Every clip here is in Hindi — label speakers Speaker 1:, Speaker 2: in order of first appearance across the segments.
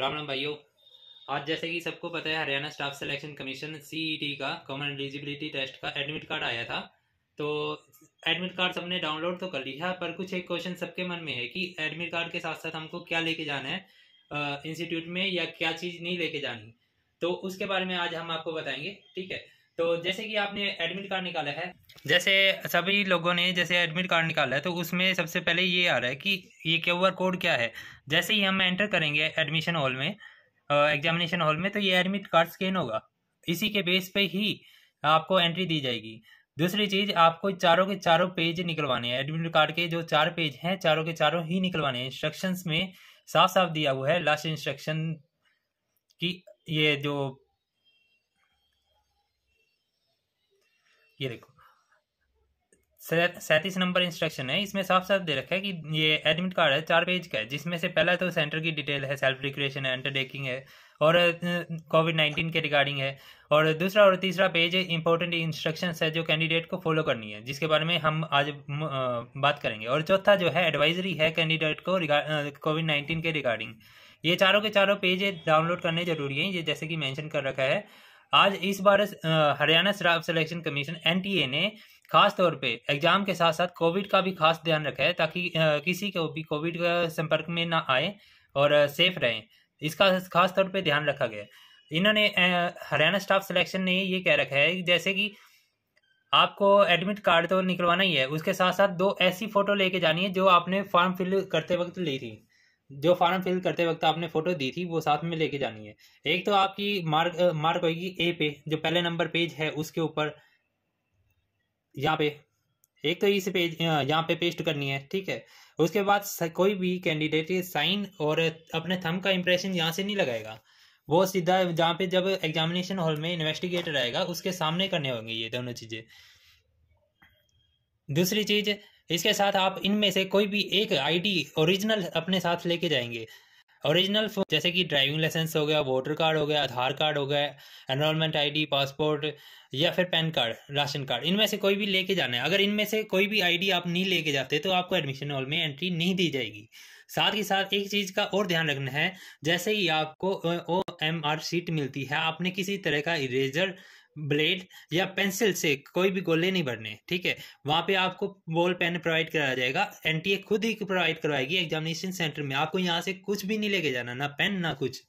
Speaker 1: राम राम भाइयों आज जैसे कि सबको पता है Haryana staff selection commission CET e का कॉमन एलिजिबिलिटी टेस्ट का एडमिट कार्ड आया था तो एडमिट कार्ड सबने डाउनलोड तो कर लिया पर कुछ एक क्वेश्चन सबके मन में है कि एडमिट कार्ड के साथ साथ हमको क्या लेके जाना है इंस्टीट्यूट में या क्या चीज़ नहीं लेके जानी तो उसके बारे में आज हम आपको बताएंगे ठीक है तो जैसे कि आपने एडमिट कार्ड निकाला है जैसे सभी लोगों ने जैसे एडमिट कार्ड निकाला है तो उसमें सबसे पहले ये आ रहा है कि ये क्यू आर कोड क्या है जैसे ही हम एंटर करेंगे एडमिशन हॉल में एग्जामिनेशन हॉल में तो ये एडमिट कार्ड स्कैन होगा इसी के बेस पे ही आपको एंट्री दी जाएगी दूसरी चीज आपको चारों के चारों पेज निकलवाने हैं एडमिट कार्ड के जो चार पेज हैं चारों के चारों ही निकलवाने हैं इंस्ट्रक्शंस में साफ साफ दिया हुआ है लास्ट इंस्ट्रक्शन की ये जो ये देखो सैंतीस नंबर इंस्ट्रक्शन है इसमें साफ साफ दे रखा है कि ये एडमिट कार्ड है चार पेज का है जिसमें से पहला तो सेंटर की डिटेल है सेल्फ रिक्रिएशन है अंडरटेकिंग है और कोविड नाइन्टीन के रिगार्डिंग है और दूसरा और तीसरा पेज इंपॉर्टेंट इंस्ट्रक्शन है जो कैंडिडेट को फॉलो करनी है जिसके बारे में हम आज बात करेंगे और चौथा जो है एडवाइजरी है कैंडिडेट को कोविड नाइन्टीन के रिगार्डिंग ये चारों के चारों पेज डाउनलोड करने जरूरी है ये जैसे कि मैंशन कर रखा है आज इस बार हरियाणा शराब सिलेक्शन कमीशन एन ने खास तौर पे एग्जाम के साथ साथ कोविड का भी खास ध्यान रखा है ताकि किसी को भी कोविड संपर्क में ना आए और सेफ रहें इसका खास तौर पे ध्यान रखा गया इन्होंने हरियाणा स्टाफ सिलेक्शन ने ये कह रखा है जैसे कि आपको एडमिट कार्ड तो निकलवाना ही है उसके साथ साथ दो ऐसी फोटो लेके जानी है जो आपने फॉर्म फिल करते वक्त ली थी जो फॉर्म फिल करते वक्त आपने फ़ोटो दी थी वो साथ में लेके जानी है एक तो आपकी मार्क मार्क होगी ए पे जो पहले नंबर पेज है उसके ऊपर यहाँ पे एक तो इस पेज यहाँ पे पेस्ट करनी है ठीक है उसके बाद कोई भी कैंडिडेट साइन और अपने थम का इम्प्रेशन यहाँ से नहीं लगाएगा वो सीधा जहाँ पे जब एग्जामिनेशन हॉल में इन्वेस्टिगेटर आएगा उसके सामने करने होंगे ये दोनों चीज़ें दूसरी चीज़ इसके साथ आप इनमें से कोई भी एक आईडी ओरिजिनल अपने साथ लेके जाएंगे ओरिजिनल जैसे कि ड्राइविंग लाइसेंस हो गया वोटर कार्ड हो गया आधार कार्ड हो गया एनरोलमेंट आईडी पासपोर्ट या फिर पैन कार्ड राशन कार्ड इनमें से कोई भी लेके जाना है अगर इनमें से कोई भी आईडी आप नहीं लेके जाते तो आपको एडमिशन हॉल में एंट्री नहीं दी जाएगी साथ ही साथ एक चीज का और ध्यान रखना है जैसे ही आपको ओ एम आर सीट मिलती है आपने किसी तरह का इरेजर ब्लेड या पेंसिल से कोई भी गोले नहीं भरने ठीक है वहां पे आपको बॉल पेन प्रोवाइड कराया जाएगा एनटीए खुद ही प्रोवाइड करवाएगी एग्जामिनेशन सेंटर में आपको यहाँ से कुछ भी नहीं लेके जाना ना पेन ना कुछ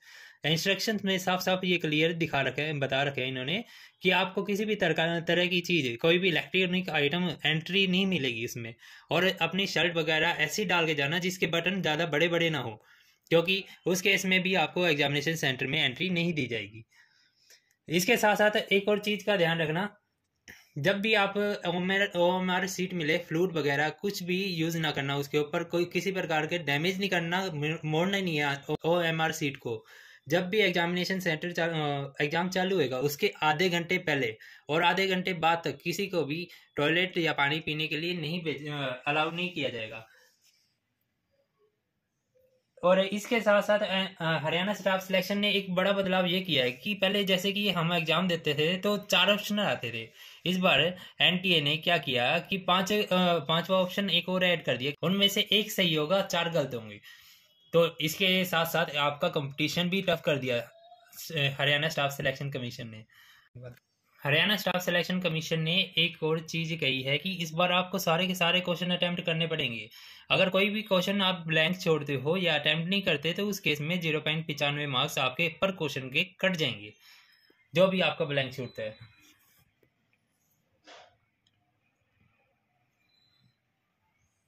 Speaker 1: इंस्ट्रक्शन में साफ साफ ये क्लियर दिखा रखे हैं बता रखे हैं इन्होंने कि आपको किसी भी तरह की चीज़ कोई भी इलेक्ट्रॉनिक आइटम एंट्री नहीं मिलेगी इसमें और अपनी शर्ट वगैरह ऐसी डाल के जाना जिसके बटन ज़्यादा बड़े बड़े ना हो क्योंकि उस केस में भी आपको एग्जामिनेशन सेंटर में एंट्री नहीं दी जाएगी इसके साथ साथ एक और चीज़ का ध्यान रखना जब भी आप ओ एम आर सीट मिले फ्लूड वगैरह कुछ भी यूज़ ना करना उसके ऊपर कोई किसी प्रकार के डैमेज नहीं करना मोड़ना नहीं है ओ एम आर सीट को जब भी एग्जामिनेशन सेंटर एग्जाम चालू होगा उसके आधे घंटे पहले और आधे घंटे बाद तक किसी को भी टॉयलेट या पानी पीने के लिए नहीं अलाउ नहीं किया जाएगा और इसके साथ साथ हरियाणा स्टाफ सिलेक्शन ने एक बड़ा बदलाव ये किया है कि पहले जैसे कि हम एग्जाम देते थे तो चार ऑप्शन आते थे इस बार एनटीए ने क्या किया कि पांच पांचवा ऑप्शन एक और ऐड कर दिया उनमें से एक सही होगा चार गलत होंगे तो इसके साथ साथ आपका कंपटीशन भी टफ कर दिया हरियाणा स्टाफ सिलेक्शन कमीशन ने हरियाणा स्टाफ सिलेक्शन कमीशन ने एक और चीज़ कही है कि इस बार आपको सारे के सारे क्वेश्चन अटैम्प्ट करने पड़ेंगे अगर कोई भी क्वेश्चन आप ब्लैंक छोड़ते हो या अटैम्प्ट नहीं करते तो उस केस में जीरो पॉइंट पिचानवे मार्क्स आपके पर क्वेश्चन के कट जाएंगे जो भी आपका ब्लैंक छूटता है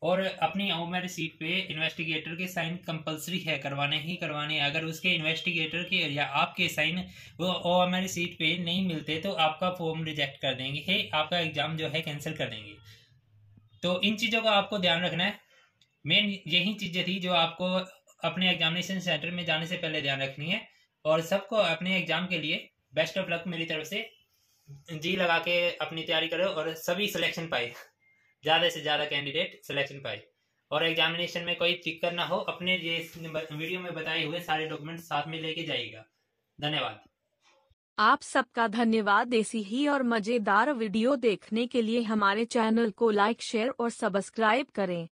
Speaker 1: और अपनी ओमर सीट पे इन्वेस्टिगेटर के साइन कंपलसरी है करवाने ही करवाने अगर उसके इन्वेस्टिगेटर के या आपके साइन वो ओमर सीट पे नहीं मिलते तो आपका फॉर्म रिजेक्ट कर देंगे है आपका एग्ज़ाम जो है कैंसिल कर देंगे तो इन चीज़ों का आपको ध्यान रखना है मेन यही चीज़ें थी जो आपको अपने एग्जामिनेशन सेंटर में जाने से पहले ध्यान रखनी है और सबको अपने एग्ज़ाम के लिए बेस्ट ऑफ लक मेरी तरफ से जी लगा के अपनी तैयारी करो और सभी सिलेक्शन पाए ज़्यादा से ज़्यादा कैंडिडेट सिलेक्शन पाए और एग्जामिनेशन में कोई दिक्कत ना हो अपने ये वीडियो में बताए हुए सारे डॉक्यूमेंट साथ में लेके जाइएगा धन्यवाद आप सबका धन्यवाद ऐसी ही और मज़ेदार वीडियो देखने के लिए हमारे चैनल को लाइक शेयर और सब्सक्राइब करें